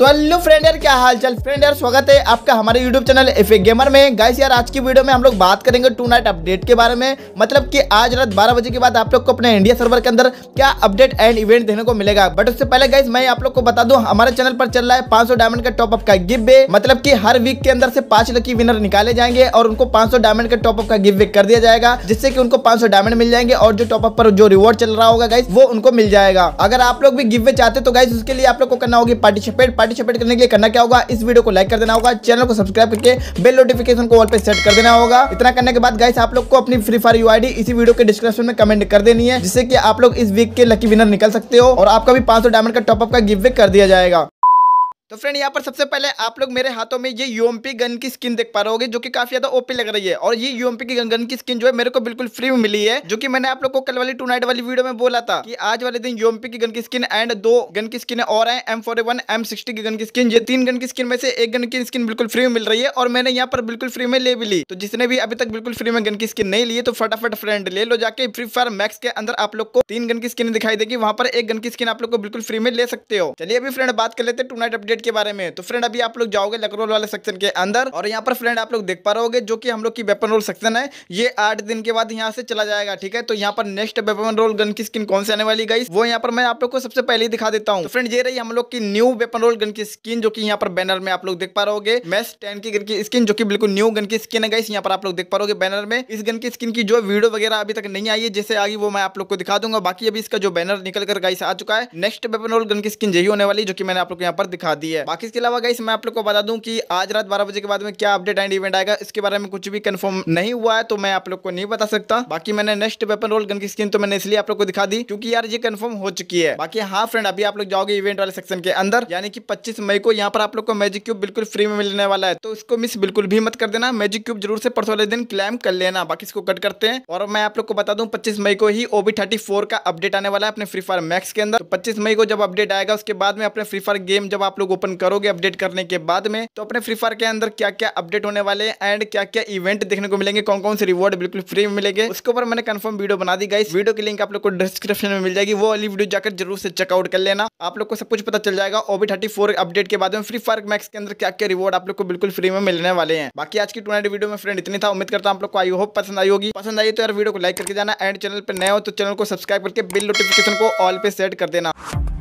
तो hello friend यार क्या हाल चाल फ्रेंड यार स्वागत है आपका हमारे यूट्यूब चैनल एफ गेमर में गाइस यार आज की वीडियो में हम लोग बात करेंगे टू नाइट अपडेट के बारे में मतलब कि आज रात 12 बजे के बाद आप लोग को अपने इंडिया सर्वर के अंदर क्या अपडेट एंड इवेंट देने को मिलेगा बट उससे पहले गाइस मैं आप लोग को बता दू हमारे चैनल पर चल रहा है पांच डायमंड का टॉपअप का गिव मतलब की हर वीक के अंदर से पांच लकी विनर निकाले जाएंगे और उनको पांच डायमंड का टॉपअप का गिव कर दिया जाएगा जिससे की उनको पांच डायमंड मिल जाएंगे और जो टॉपअप पर जो रिवॉर्ड चल रहा होगा गाइस वो उनको मिल जाएगा अगर आप लोग भी गिव चाहते तो गाइस उसके लिए आप लोग को करना होगी पार्टिसिपेट पार्टिसिपेट करने के लिए करना क्या होगा इस वीडियो को लाइक कर देना होगा चैनल को सब्सक्राइब करके बेल नोटिफिकेशन को ऑल पे सेट कर देना होगा इतना करने के बाद गाइस आप लोग को अपनी फ्री फायर यूआईडी इसी वीडियो के डिस्क्रिप्शन में कमेंट कर देनी है जिससे कि आप लोग इस वीक के लकी विनर निकल सकते हो और आपका भी 500 डायमंड का टॉपअप का गिव कर दिया जाएगा तो फ्रेंड यहाँ पर सबसे पहले आप लोग मेरे हाथों में ये यूएमपी गन की स्किन देख पा रहे जो कि काफी ज्यादा ओपी लग रही है और ये यूएमपी की गन की स्किन जो है मेरे को बिल्कुल फ्री में मिली है जो कि मैंने आप लोग को कल वाली टू नाइट वाली वीडियो में बोला था कि आज वाले दिन यूएमपी की गन की स्किन एंड दो गन की स्किन और है M four one M sixty की गन की स्किन ये तीन गन की स्किन में से एक गन की स्किन बिल्कुल फ्री में मिल रही है और मैंने यहाँ पर बिल्कुल फ्री में ले भी ली तो जिसने भी अभी तक बिल्कुल फ्री में गन की स्किन नहीं ली तो फटाफट फ्रेंड ले लो जाके फ्री फायर मैक्स के अंदर आप लोग को तीन गन की स्किन दिखाई देगी वहां पर एक गन की स्किन आप लोग को बिल्कुल फ्री में ले सकते हो चलिए अभी फ्रेंड बात कर लेते टू नाइट अपडेट अपडेट के बारे में तो फ्रेंड अभी आप लोग जाओगे लकरोल वाले सेक्शन के अंदर और यहाँ पर फ्रेंड आप लोग देख पा रहे जो कि हम लोग की वेपन रोल सेक्शन है ये आठ दिन के बाद यहाँ से चला जाएगा ठीक है तो यहाँ पर नेक्स्ट वेपन रोल गन की स्किन कौन से आने वाली गई वो यहाँ पर मैं आप लोग को सबसे पहले दिखा देता हूँ फ्रेंड तो ये रही हम लोग की न्यू वेपन रोल गन की स्किन जो की यहाँ पर बैनर में आप लोग देख पा रहे मैस टेन की गन की स्किन जो की बिल्कुल न्यू गन की स्किन है गई यहाँ पर आप लोग देख पा रहे बैनर में इस गन की स्किन की जो वीडियो वगैरह अभी तक नहीं आई है जैसे आगे वो मैं आप लोग को दिखा दूंगा बाकी अभी इसका जो बैनर निकल कर गाइस आ चुका है नेक्स्ट वेपन रोल गन की स्किन यही होने वाली जो कि मैंने आप लोग यहाँ पर दिखा दी दी है बाकी इसके अलावा गाइस मैं आप लोग को बता दूं कि आज रात बारह बजे के बाद में क्या अपडेट एंड इवेंट आएगा इसके बारे में कुछ भी कंफर्म नहीं हुआ है तो मैं आप लोग को नहीं बता सकता बाकी मैंने नेक्स्ट वेपन रोल गन की स्क्रीन तो मैंने इसलिए आप लोग को दिखा दी क्योंकि यार ये कंफर्म हो चुकी है बाकी हाँ फ्रेंड अभी आप लोग जाओगे इवेंट वाले सेक्शन के अंदर यानी कि पच्चीस मई को यहाँ पर आप लोग को मैजिक क्यूब बिल्कुल फ्री में मिलने वाला है तो इसको मिस बिल्कुल भी मत कर देना मैजिक क्यूब जरूर से परसों वाले दिन क्लेम कर लेना बाकी इसको कट करते हैं और मैं आप लोग को बता दूं पच्चीस मई को ही ओबी थर्टी का अपडेट आने वाला है अपने फ्री फायर मैक्स के अंदर तो पच्चीस मई को जब अपडेट आएगा उसके बाद में अपने फ्री फायर गेम जब आप लोग ओपन करोगे अपडेट करने के बाद में तो अपने फ्री फायर के अंदर क्या क्या अपडेट होने वाले एंड क्या क्या इवेंट देखने को मिलेंगे कौन कौन से रिवॉर्ड बिल्कुल फ्री में मिलेंगे उसके ऊपर मैंने कन्फर्म वीडियो बना दी गई वीडियो की लिंक आप लोग को डिस्क्रिप्शन में मिल जाएगी वो वाली वीडियो जाकर जरूर से चेकआउट कर लेना आप लोग को सब कुछ पता चल जाएगा ओबी थर्टी अपडेट के बाद में फ्री फायर मैक्स के अंदर क्या क्या रिवॉर्ड आप लोग को बिल्कुल फ्री में मिलने वाले हैं बाकी आज की टूनाइट वीडियो में फ्रेंड इतनी था उम्मीद करता हूँ आप लोग को आई होप पसंद आई होगी पसंद आई तो यार वीडियो को लाइक करके जाना एंड चैनल पर नए हो तो चैनल को सब्सक्राइब करके बिल नोटिफिकेशन को ऑल पे सेट कर देना